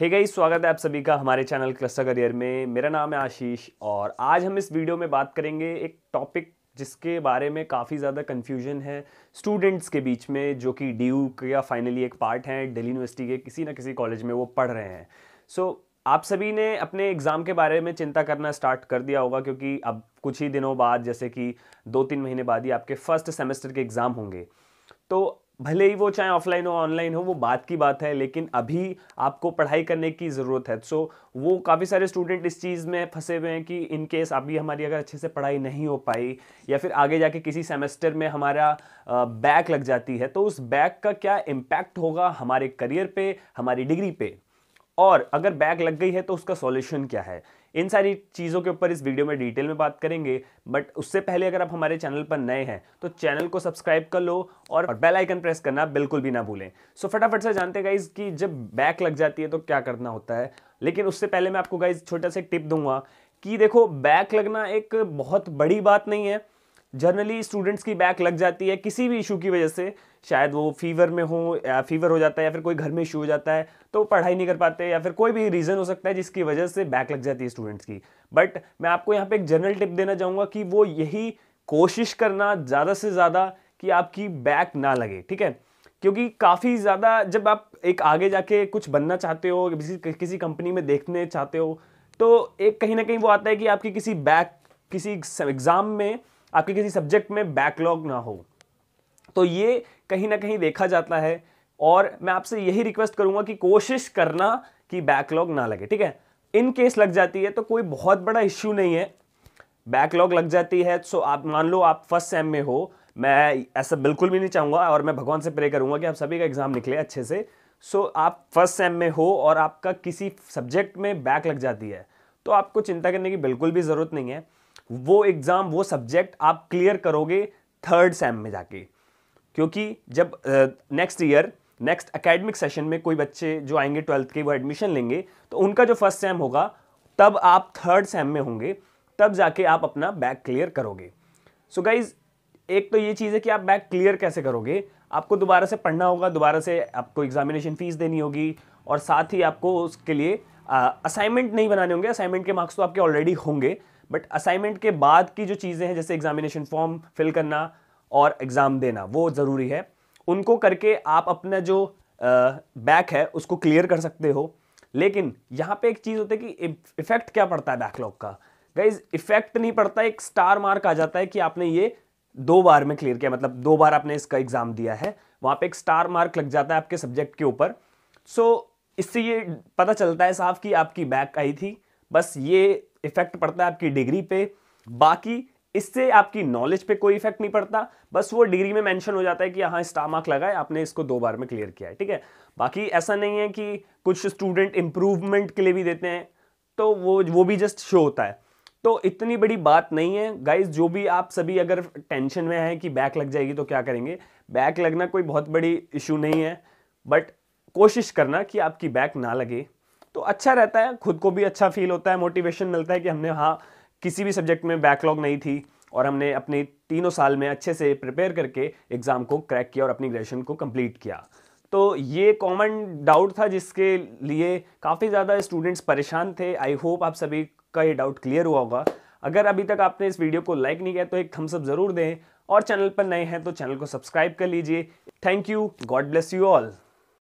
हे hey गई स्वागत है आप सभी का हमारे चैनल क्लस्टर करियर में मेरा नाम है आशीष और आज हम इस वीडियो में बात करेंगे एक टॉपिक जिसके बारे में काफ़ी ज़्यादा कन्फ्यूजन है स्टूडेंट्स के बीच में जो कि डी का फाइनली एक पार्ट है दिल्ली यूनिवर्सिटी के किसी ना किसी कॉलेज में वो पढ़ रहे हैं सो so, आप सभी ने अपने एग्ज़ाम के बारे में चिंता करना स्टार्ट कर दिया होगा क्योंकि अब कुछ ही दिनों बाद जैसे कि दो तीन महीने बाद ही आपके फर्स्ट सेमेस्टर के एग्ज़ाम होंगे तो भले ही वो चाहे ऑफलाइन हो ऑनलाइन हो वो बात की बात है लेकिन अभी आपको पढ़ाई करने की ज़रूरत है सो so, वो काफ़ी सारे स्टूडेंट इस चीज़ में फंसे हुए हैं कि इन केस अभी हमारी अगर अच्छे से पढ़ाई नहीं हो पाई या फिर आगे जाके किसी सेमेस्टर में हमारा बैक लग जाती है तो उस बैक का क्या इम्पैक्ट होगा हमारे करियर पे हमारी डिग्री पे और अगर बैक लग गई है तो उसका सॉल्यूशन क्या है इन सारी चीज़ों के ऊपर इस वीडियो में डिटेल में बात करेंगे बट उससे पहले अगर आप हमारे चैनल पर नए हैं तो चैनल को सब्सक्राइब कर लो और बेल आइकन प्रेस करना बिल्कुल भी ना भूलें सो फटाफट से जानते गाइज कि जब बैक लग जाती है तो क्या करना होता है लेकिन उससे पहले मैं आपको गाइज छोटा सा टिप दूंगा कि देखो बैक लगना एक बहुत बड़ी बात नहीं है जनरली स्टूडेंट्स की बैक लग जाती है किसी भी इशू की वजह से शायद वो फीवर में हो या फीवर हो जाता है या फिर कोई घर में इशू हो जाता है तो पढ़ाई नहीं कर पाते या फिर कोई भी रीज़न हो सकता है जिसकी वजह से बैक लग जाती है स्टूडेंट्स की बट मैं आपको यहाँ पे एक जनरल टिप देना चाहूँगा कि वो यही कोशिश करना ज़्यादा से ज़्यादा कि आपकी बैक ना लगे ठीक है क्योंकि काफ़ी ज़्यादा जब आप एक आगे जाके कुछ बनना चाहते हो किसी किसी कंपनी में देखने चाहते हो तो एक कहीं ना कहीं वो आता है कि आपकी किसी बैक किसी एग्ज़ाम में आपके किसी सब्जेक्ट में बैकलॉग ना हो तो ये कहीं ना कहीं देखा जाता है और मैं आपसे यही रिक्वेस्ट करूंगा कि कोशिश करना कि बैकलॉग ना लगे ठीक है इन केस लग जाती है तो कोई बहुत बड़ा इश्यू नहीं है बैकलॉग लग जाती है सो आप मान लो आप फर्स्ट सेम में हो मैं ऐसा बिल्कुल भी नहीं चाहूंगा और मैं भगवान से प्रे करूंगा कि आप सभी का एग्ज़ाम निकले अच्छे से सो आप फर्स्ट सेम में हो और आपका किसी सब्जेक्ट में बैक लग जाती है तो आपको चिंता करने की बिल्कुल भी ज़रूरत नहीं है वो एग्ज़ाम वो सब्जेक्ट आप क्लियर करोगे थर्ड सेम में जाके क्योंकि जब next year next academic session में कोई बच्चे जो आएंगे ट्वेल्थ के वो एडमिशन लेंगे तो उनका जो फर्स्ट सेम होगा तब आप थर्ड सेम में होंगे तब जाके आप अपना बैक क्लियर करोगे सो so गाइज एक तो ये चीज़ है कि आप बैक क्लियर कैसे करोगे आपको दोबारा से पढ़ना होगा दोबारा से आपको एग्जामिनेशन फ़ीस देनी होगी और साथ ही आपको उसके लिए असाइनमेंट नहीं बनाने होंगे असाइनमेंट के मार्क्स तो आपके ऑलरेडी होंगे बट असाइनमेंट के बाद की जो चीज़ें हैं जैसे एग्जामिनेशन फॉर्म फिल करना और एग्ज़ाम देना वो ज़रूरी है उनको करके आप अपना जो बैक है उसको क्लियर कर सकते हो लेकिन यहाँ पे एक चीज़ होती है कि इफेक्ट क्या पड़ता है बैकलॉग का गाइज इफेक्ट नहीं पड़ता एक स्टार मार्क आ जाता है कि आपने ये दो बार में क्लियर किया मतलब दो बार आपने इसका एग्ज़ाम दिया है वहाँ पे एक स्टार मार्क लग जाता है आपके सब्जेक्ट के ऊपर सो so, इससे ये पता चलता है साफ कि आपकी बैक आई थी बस ये इफेक्ट पड़ता है आपकी डिग्री पे बाकी इससे आपकी नॉलेज पे कोई इफेक्ट नहीं पड़ता बस वो डिग्री में मेंशन हो जाता है कि हाँ स्टार मार्क लगा है आपने इसको दो बार में क्लियर किया है ठीक है बाकी ऐसा नहीं है कि कुछ स्टूडेंट इम्प्रूवमेंट के लिए भी देते हैं तो वो वो भी जस्ट शो होता है तो इतनी बड़ी बात नहीं है गाइज जो भी आप सभी अगर टेंशन में हैं कि बैक लग जाएगी तो क्या करेंगे बैक लगना कोई बहुत बड़ी इशू नहीं है बट कोशिश करना कि आपकी बैक ना लगे तो अच्छा रहता है खुद को भी अच्छा फील होता है मोटिवेशन मिलता है कि हमने हाँ किसी भी सब्जेक्ट में बैकलॉग नहीं थी और हमने अपने तीनों साल में अच्छे से प्रिपेयर करके एग्ज़ाम को क्रैक किया और अपनी ग्रेजुएशन को कंप्लीट किया तो ये कॉमन डाउट था जिसके लिए काफ़ी ज़्यादा स्टूडेंट्स परेशान थे आई होप आप सभी का ये डाउट क्लियर हुआ होगा अगर अभी तक आपने इस वीडियो को लाइक नहीं किया तो एक थम्सअप ज़रूर दें और चैनल पर नए हैं तो चैनल को सब्सक्राइब कर लीजिए thank you God bless you all